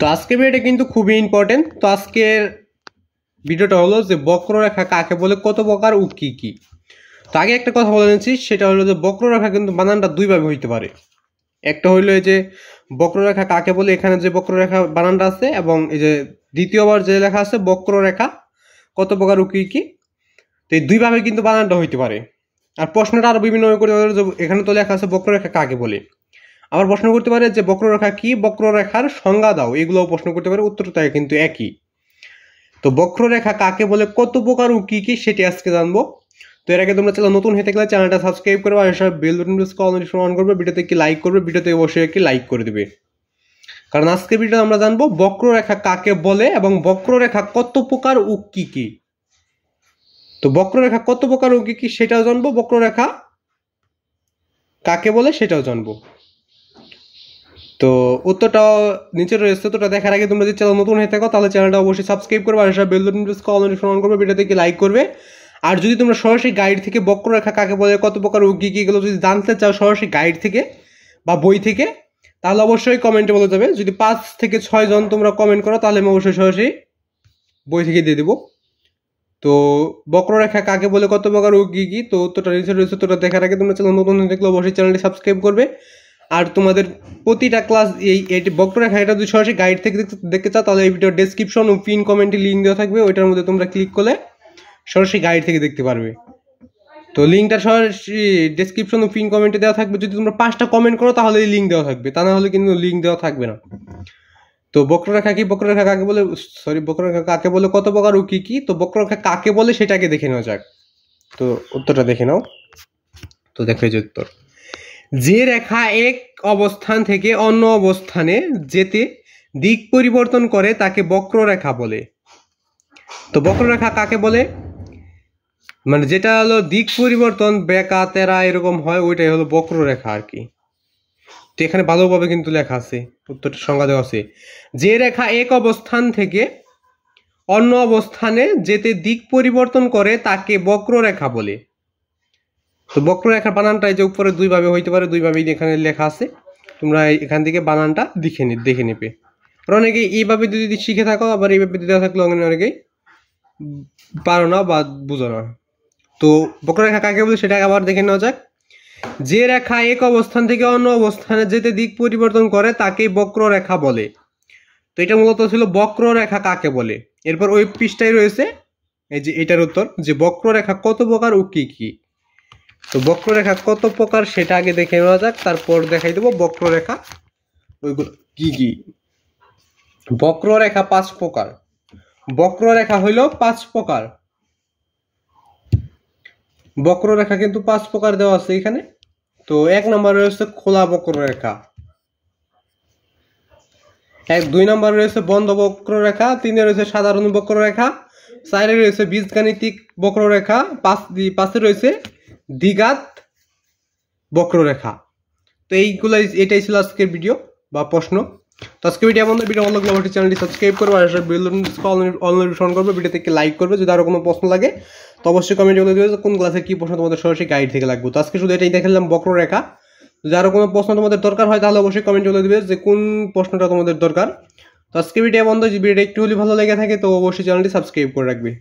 তো আজকে ভিডিওটা কিন্তু খুবই ইম্পর্টেন্ট তো আজকের ভিডিওটা হলো যে বক্ররেখা কাকে বলে কত প্রকার ও কী কী তো আগে একটা কথা বলে নিয়েছি সেটা হলো যে বক্ররেখা কিন্তু বানানটা দুইভাবে হইতে পারে একটা হইলো এই যে বক্ররেখা কাকে বলে এখানে যে বক্ররেখা বানানটা আছে এবং এই যে দ্বিতীয়বার যে লেখা আছে বক্ররেখা কত প্রকার ও কী কী তো এই দুইভাবে কিন্তু বানানটা হইতে পারে আর প্রশ্নটা আরও বিভিন্নভাবে যে এখানে তো লেখা আছে বক্ররেখা কাকে বলে আবার প্রশ্ন করতে পারে যে বক্ররেখা কি বক্ররেখার সংজ্ঞা দাও এগুলোও প্রশ্ন করতে পারে উত্তর থাকে কিন্তু একই তো বক্ররেখা কাকে বলে কত প্রকার ও কী কী সেটি আজকে জানবো তো এর আগে তোমরা চ্যানেল নতুন হেঁটে গেলে চ্যানেলটা সাবস্ক্রাইব করবে আর সব বেল বাটন প্রেস করে অন করবে ভিডিওতে কি লাইক করবে ভিডিওতে অবশ্যই একটি লাইক করে দেবে কারণ আজকে ভিডিওতে আমরা জানবো বক্ররেখা কাকে বলে এবং বক্ররেখা কত প্রকার ও কী কী তো বক্ররেখা কত প্রকার ও কী কী সেটাও জানবো বক্ররেখা কাকে বলে সেটাও জানবো তো উত্তরটা নিচে রয়েছে উত্তরটা দেখার আগে তোমরা যদি চ্যানেল নতুন হয়ে থাকো তাহলে চ্যানেলটা অবশ্যই সাবস্ক্রাইব করবে আর সব বাটন প্রেস কল অন করবে ভিডিও থেকে লাইক করবে আর যদি তোমরা সরাসরি গাইড থেকে বক্ররেখা কাকে বলে কত প্রকার উগি কী এগুলো যদি জানতে চাও সরাসরি গাইড থেকে বা বই থেকে তাহলে অবশ্যই কমেন্টে বলে যাবে যদি পাঁচ থেকে ছয় জন তোমরা কমেন্ট করো তাহলে আমি অবশ্যই সরাসরি বই থেকে দিয়ে দেবো তো বক্ররেখা কাকে বলে কত প্রকার উগি কী তো উত্তরটা নিচে রয়েছে উত্তরটা দেখার আগে তোমরা চ্যানেল নতুন দেখলে অবশ্যই চ্যানেলটি সাবস্ক্রাইব করবে আর তোমাদের প্রতিটা ক্লাস এই এটি বক্ররেখা এটা যদি সরাসরি গাইড থেকে দেখতে চাও তাহলে এই ভিডিও ডেসক্রিপশন ও পিন কমেন্টে লিঙ্ক দেওয়া থাকবে ওইটার মধ্যে তোমরা ক্লিক করলে সরাসরি গাইড থেকে দেখতে পারবে তো লিঙ্কটা সরাসরি ডেসক্রিপশন ও পিন কমেন্টে দেওয়া থাকবে যদি তোমরা পাঁচটা কমেন্ট করো তাহলে এই লিঙ্ক দেওয়া থাকবে তা না হলে কিন্তু লিঙ্ক দেওয়া থাকবে না তো বক্ররেখা কি বক্ররেখা কাকে বলে সরি বক্ররেখা কাকে বলে কত প্রকার ও কী কী তো বক্ররেখা কাকে বলে সেটাকে দেখে নেওয়া যাক তো উত্তরটা দেখে নাও তো দেখো যে উত্তর যে রেখা এক অবস্থান থেকে অন্য অবস্থানে যেতে দিক পরিবর্তন করে তাকে বক্ররেখা বলে তো বক্ররেখা কাকে বলে মানে যেটা হলো দিক পরিবর্তন বেকা তেরা এরকম হয় ওইটাই হলো বক্ররেখা আর কি তো এখানে ভালোভাবে কিন্তু লেখা আছে উত্তরটা সংজ্ঞা দেওয়া আছে যে রেখা এক অবস্থান থেকে অন্য অবস্থানে যেতে দিক পরিবর্তন করে তাকে বক্ররেখা বলে তো বক্ররেখার বানানটা এই যে উপরে দুইভাবে হইতে পারে দুইভাবেই এখানে লেখা আছে তোমরা এখান থেকে বানানটা দেখে নি দেখে নেবে আর অনেকে এইভাবে যদি শিখে থাকো আবার এইভাবে যদি থাকলে অনেকেই পারো না বা বুঝো না তো বক্ররেখা কাকে বলে সেটা আবার দেখে নেওয়া যাক যে রেখা এক অবস্থান থেকে অন্য অবস্থানে যেতে দিক পরিবর্তন করে তাকেই বক্ররেখা বলে তো এটা মূলত ছিল বক্ররেখা কাকে বলে এরপর ওই পৃষ্ঠায় রয়েছে এই যে এটার উত্তর যে বক্ররেখা কত প্রকার ও কী কী তো বক্ররেখা কত প্রকার সেটা আগে দেখে নেওয়া যাক তারপর দেখাই দেবো বক্ররেখা ওইগুলো কি কি বক্ররেখা পাঁচ প্রকার বক্ররেখা হইল পাঁচ প্রকার বক্ররেখা কিন্তু পাঁচ প্রকার দেওয়া আছে এখানে তো এক নম্বর রয়েছে খোলা বক্ররেখা এক দুই নম্বর রয়েছে বন্ধ বক্ররেখা তিনে রয়েছে সাধারণ বক্ররেখা চারে রয়েছে বীজগাণিতিক বক্ররেখা পাঁচ পাঁচে রয়েছে দ্বিঘাত বক্ররেখা তো এইগুলো এটাই ছিল আজকের ভিডিও বা প্রশ্ন তো আজকে ভিডিও আমাদের ভিডিও অন্য কোনো চ্যানেলটি সাবস্ক্রাইব করবো আর অনুসরণ করবে ভিডিও থেকে লাইক করবে যদি আরও কোনো প্রশ্ন লাগে তো অবশ্যই কমেন্ট করে দেবে কোন ক্লাসের কী প্রশ্ন তোমাদের সরাসরি গাইড থেকে লাগবে তো আজকে শুধু এটাই দেখালাম বক্ররেখা যদি আরও কোনো প্রশ্ন তোমাদের দরকার হয় তাহলে অবশ্যই কমেন্ট করে দেবে যে কোন প্রশ্নটা তোমাদের দরকার তো আজকে ভিডিও বন্ধ যদি ভিডিওটা একটু হলে ভালো লেগে থাকে তো অবশ্যই চ্যানেলটি সাবস্ক্রাইব করে রাখবে